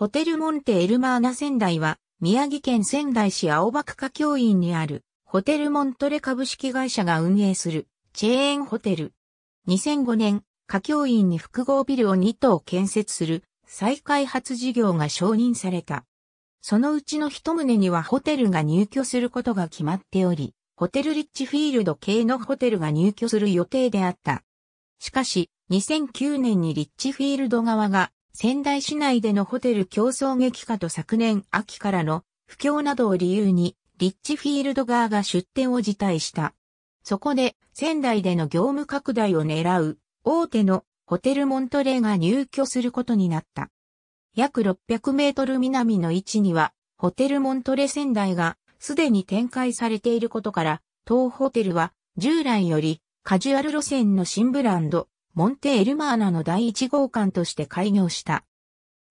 ホテルモンテエルマーナ仙台は、宮城県仙台市青葉区下教院にある、ホテルモントレ株式会社が運営する、チェーンホテル。2005年、下教院に複合ビルを2棟建設する、再開発事業が承認された。そのうちの一棟にはホテルが入居することが決まっており、ホテルリッチフィールド系のホテルが入居する予定であった。しかし、2009年にリッチフィールド側が仙台市内でのホテル競争激化と昨年秋からの不況などを理由に、リッチフィールド側が出店を辞退した。そこで、仙台での業務拡大を狙う、大手のホテルモントレーが入居することになった。約600メートル南の位置には、ホテルモントレ仙台がすでに展開されていることから、当ホテルは従来よりカジュアル路線の新ブランド、モンテ・エルマーナの第1号館として開業した。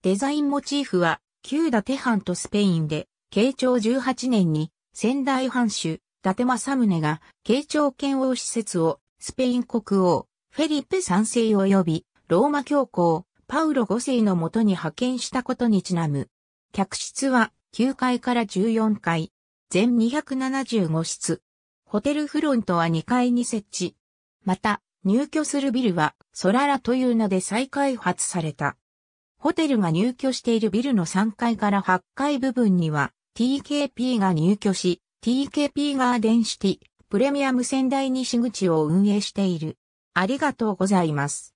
デザインモチーフは、旧伊達藩とスペインで、慶長18年に、仙台藩主、伊達政宗が、慶長剣王施設を、スペイン国王、フェリペ3世及び、ローマ教皇、パウロ5世のもとに派遣したことにちなむ。客室は、9階から14階、全275室。ホテルフロントは2階に設置。また、入居するビルはソララという名で再開発された。ホテルが入居しているビルの3階から8階部分には TKP が入居し、TKP ガーデンシティプレミアム仙台西口を運営している。ありがとうございます。